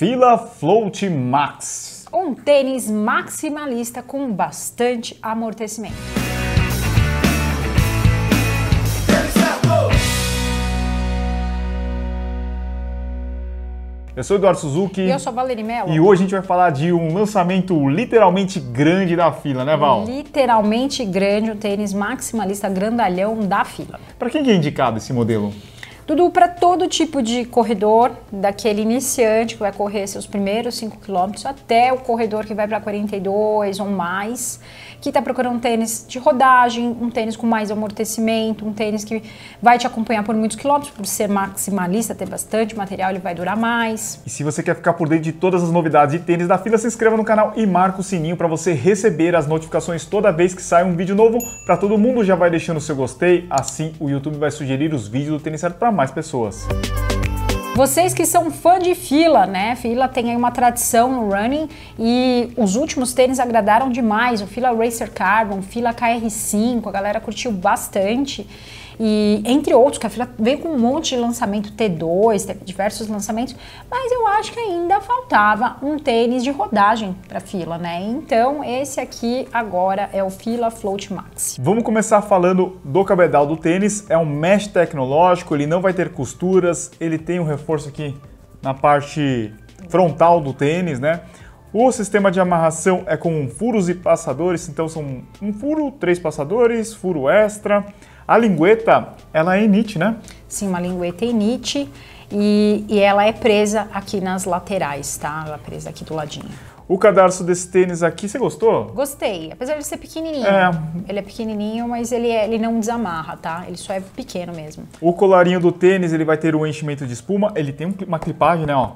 Fila Float Max. Um tênis maximalista com bastante amortecimento. Eu sou o Eduardo Suzuki. E eu sou a Valerie Mello. E hoje a gente vai falar de um lançamento literalmente grande da fila, né, Val? Literalmente grande, o um tênis maximalista grandalhão da fila. Para quem é indicado esse modelo? Tudo para todo tipo de corredor, daquele iniciante que vai correr seus primeiros 5 km até o corredor que vai para 42 ou mais, que está procurando um tênis de rodagem, um tênis com mais amortecimento, um tênis que vai te acompanhar por muitos quilômetros, por ser maximalista, ter bastante material, ele vai durar mais. E se você quer ficar por dentro de todas as novidades de tênis da fila, se inscreva no canal e marque o sininho para você receber as notificações toda vez que sai um vídeo novo. Para todo mundo já vai deixando o seu gostei, assim o YouTube vai sugerir os vídeos do Tênis Certo para mais mais pessoas. Vocês que são fã de fila, né? Fila tem aí uma tradição no running e os últimos tênis agradaram demais. O Fila Racer Carbon, Fila KR5, a galera curtiu bastante. E entre outros, que a fila veio com um monte de lançamento T2, teve diversos lançamentos, mas eu acho que ainda faltava um tênis de rodagem para fila, né? Então, esse aqui agora é o Fila Float Max. Vamos começar falando do cabedal do tênis, é um mesh tecnológico, ele não vai ter costuras, ele tem um reforço reforço aqui na parte frontal do tênis, né? O sistema de amarração é com furos e passadores, então são um furo, três passadores, furo extra. A lingueta, ela é inite, né? Sim, uma lingueta inite e, e ela é presa aqui nas laterais, tá? Ela é presa aqui do ladinho. O cadarço desse tênis aqui, você gostou? Gostei. Apesar de ser pequenininho. É. Ele é pequenininho, mas ele, é, ele não desamarra, tá? Ele só é pequeno mesmo. O colarinho do tênis, ele vai ter um enchimento de espuma. Ele tem uma clipagem, né, ó.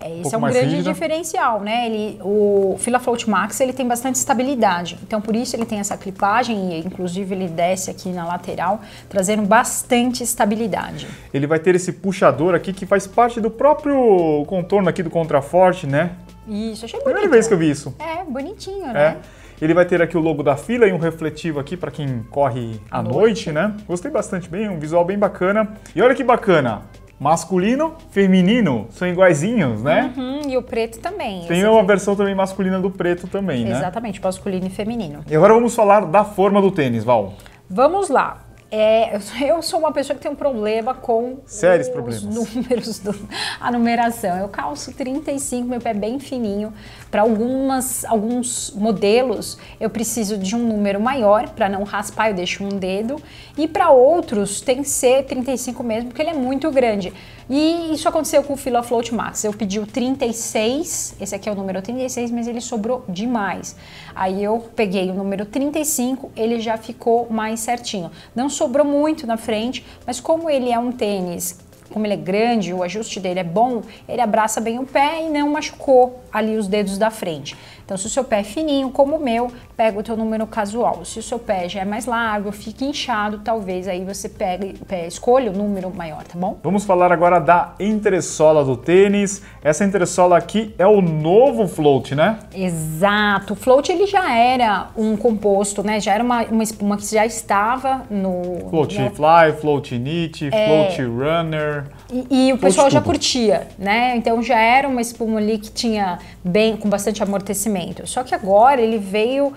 É, esse é um é um grande rígida. diferencial, né? Ele, o Fila Float Max ele tem bastante estabilidade, então por isso ele tem essa clipagem e inclusive ele desce aqui na lateral, trazendo bastante estabilidade. Ele vai ter esse puxador aqui que faz parte do próprio contorno aqui do contraforte, né? Isso, achei bonito. Primeira vez que eu né? vi isso. É, bonitinho, é. né? É. Ele vai ter aqui o logo da fila e um refletivo aqui para quem corre à noite. noite, né? Gostei bastante bem, um visual bem bacana. E olha que bacana, masculino, feminino, são iguaizinhos, né? Uhum, e o preto também. Tem uma versão também masculina do preto também, Exatamente, né? Exatamente, masculino e feminino. E agora vamos falar da forma do tênis, Val. Vamos lá. É, eu sou uma pessoa que tem um problema com Sérios os problemas. números, do, a numeração. Eu calço 35, meu pé é bem fininho. Para algumas alguns modelos, eu preciso de um número maior para não raspar, eu deixo um dedo. E para outros, tem que ser 35 mesmo, porque ele é muito grande. E isso aconteceu com o Fila Float Max. Eu pedi o 36, esse aqui é o número 36, mas ele sobrou demais. Aí eu peguei o número 35, ele já ficou mais certinho. Não sobrou muito na frente, mas como ele é um tênis como ele é grande, o ajuste dele é bom, ele abraça bem o pé e não machucou ali os dedos da frente. Então, se o seu pé é fininho, como o meu, pega o teu número casual. Se o seu pé já é mais largo, fica inchado, talvez aí você pegue, é, escolha o número maior, tá bom? Vamos falar agora da entressola do tênis. Essa entressola aqui é o novo float, né? Exato. O float ele já era um composto, né? Já era uma, uma espuma que já estava no... Float né? Fly, Float Knit, é... Float Runner... E, e o pessoal já curtia, né? Então já era uma espuma ali que tinha bem, com bastante amortecimento. Só que agora ele veio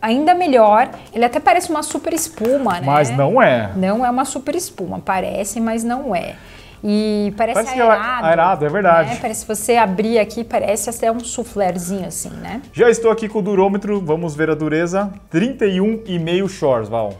ainda melhor. Ele até parece uma super espuma, né? Mas não é. Não é uma super espuma, parece, mas não é. E parece, parece é aerado. É aerado, é verdade. Né? Parece você abrir aqui, parece até um suflerzinho assim, né? Já estou aqui com o durômetro, vamos ver a dureza. 31,5 shores, Val.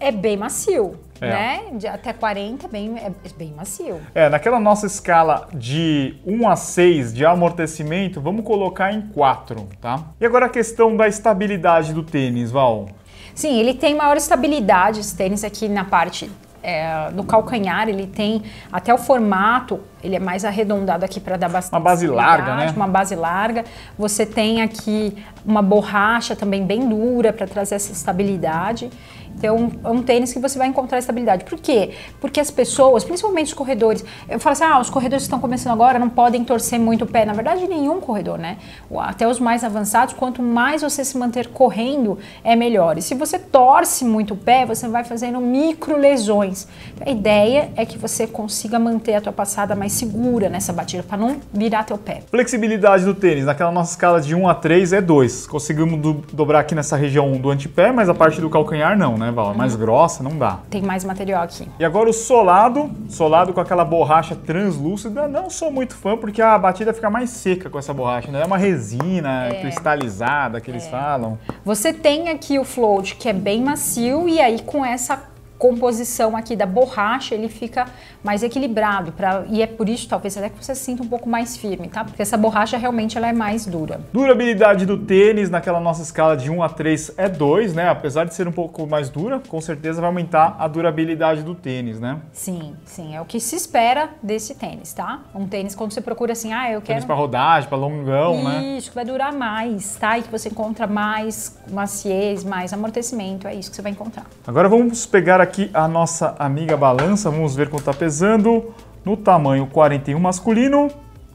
É bem macio. É. Né? De até 40 bem, é, é bem macio. É, naquela nossa escala de 1 a 6 de amortecimento, vamos colocar em 4, tá? E agora a questão da estabilidade do tênis, Val. Sim, ele tem maior estabilidade, esse tênis aqui na parte é, do calcanhar, ele tem até o formato ele é mais arredondado aqui para dar bastante. Uma base larga, né? Uma base larga. Você tem aqui uma borracha também bem dura para trazer essa estabilidade. Então, é um tênis que você vai encontrar estabilidade. Por quê? Porque as pessoas, principalmente os corredores, eu falo assim, ah, os corredores que estão começando agora não podem torcer muito o pé. Na verdade, nenhum corredor, né? Até os mais avançados, quanto mais você se manter correndo, é melhor. E se você torce muito o pé, você vai fazendo micro lesões. A ideia é que você consiga manter a tua passada mais segura nessa batida, para não virar teu pé. Flexibilidade do tênis, naquela nossa escala de 1 a 3 é 2. Conseguimos do, dobrar aqui nessa região do antepé, mas a parte do calcanhar não, né, Val? É mais uhum. grossa, não dá. Tem mais material aqui. E agora o solado, solado com aquela borracha translúcida, não sou muito fã, porque a batida fica mais seca com essa borracha, né? É uma resina é. cristalizada que eles é. falam. Você tem aqui o float, que é bem macio, e aí com essa composição aqui da borracha ele fica mais equilibrado pra, e é por isso talvez até que você sinta um pouco mais firme, tá? Porque essa borracha realmente ela é mais dura. Durabilidade do tênis naquela nossa escala de 1 a 3 é 2, né? Apesar de ser um pouco mais dura, com certeza vai aumentar a durabilidade do tênis, né? Sim, sim, é o que se espera desse tênis, tá? Um tênis quando você procura assim, ah, eu quero... para rodagem, para longão, isso, né? Isso, que vai durar mais, tá? E que você encontra mais maciez, mais amortecimento, é isso que você vai encontrar. Agora vamos pegar aqui aqui a nossa amiga balança, vamos ver quanto está pesando. No tamanho 41 masculino,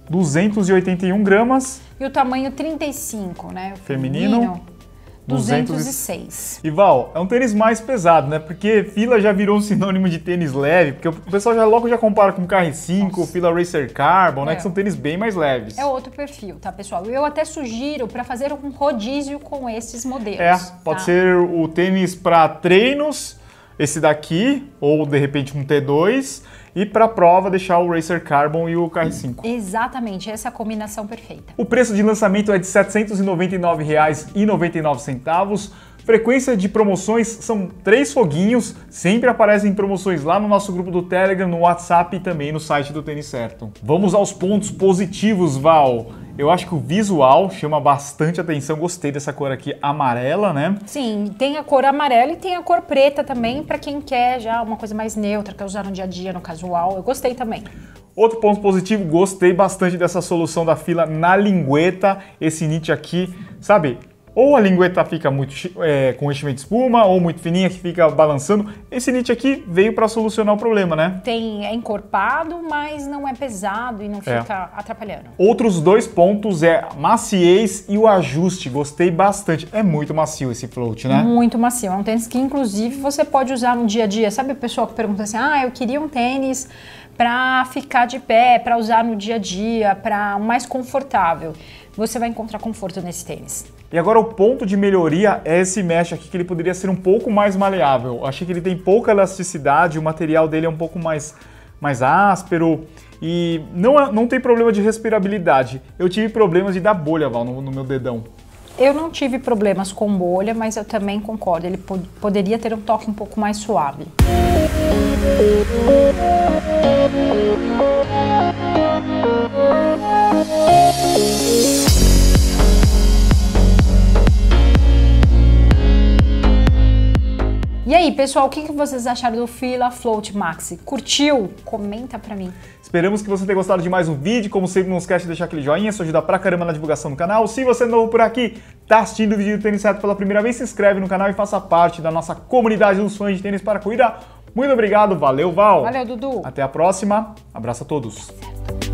281 gramas. E o tamanho 35, né? Feminino, feminino. 206. E Val, é um tênis mais pesado, né? Porque fila já virou um sinônimo de tênis leve, porque o pessoal já logo já compara com KR5, fila Racer Carbon, né? é. Que são tênis bem mais leves. É outro perfil, tá, pessoal? Eu até sugiro para fazer um rodízio com esses modelos. É, pode tá? ser o tênis para treinos esse daqui, ou de repente um T2, e para prova deixar o Racer Carbon e o KR5. Exatamente, essa é a combinação perfeita. O preço de lançamento é de R$ 799,99. Frequência de promoções são três foguinhos, sempre aparecem promoções lá no nosso grupo do Telegram, no WhatsApp e também no site do Tênis Certo. Vamos aos pontos positivos, Val. Eu acho que o visual chama bastante atenção. Gostei dessa cor aqui amarela, né? Sim, tem a cor amarela e tem a cor preta também, para quem quer já uma coisa mais neutra, quer usar no dia a dia, no casual. Eu gostei também. Outro ponto positivo, gostei bastante dessa solução da fila na lingueta. Esse nit aqui, sabe, ou a lingueta fica muito é, com enchimento de espuma, ou muito fininha que fica balançando. Esse nit aqui veio para solucionar o problema, né? Tem, é encorpado, mas não é pesado e não é. fica atrapalhando. Outros dois pontos é maciez e o ajuste. Gostei bastante. É muito macio esse float, né? Muito macio. É um tênis que, inclusive, você pode usar no dia a dia. Sabe o pessoal que pergunta assim, ah, eu queria um tênis para ficar de pé, para usar no dia a dia, para mais confortável. Você vai encontrar conforto nesse tênis. E agora o ponto de melhoria é esse mesh aqui, que ele poderia ser um pouco mais maleável. Eu achei que ele tem pouca elasticidade, o material dele é um pouco mais, mais áspero e não, é, não tem problema de respirabilidade. Eu tive problemas de dar bolha, Val, no, no meu dedão. Eu não tive problemas com bolha, mas eu também concordo, ele poderia ter um toque um pouco mais suave. E aí, pessoal, o que vocês acharam do Fila Float Maxi? Curtiu? Comenta pra mim. Esperamos que você tenha gostado de mais um vídeo. Como sempre, não esquece de deixar aquele joinha, isso ajuda pra caramba na divulgação do canal. Se você é novo por aqui, tá assistindo o vídeo do Tênis Certo pela primeira vez, se inscreve no canal e faça parte da nossa comunidade dos fãs de tênis para cuidar. Muito obrigado, valeu Val. Valeu Dudu. Até a próxima, abraço a todos. Certo.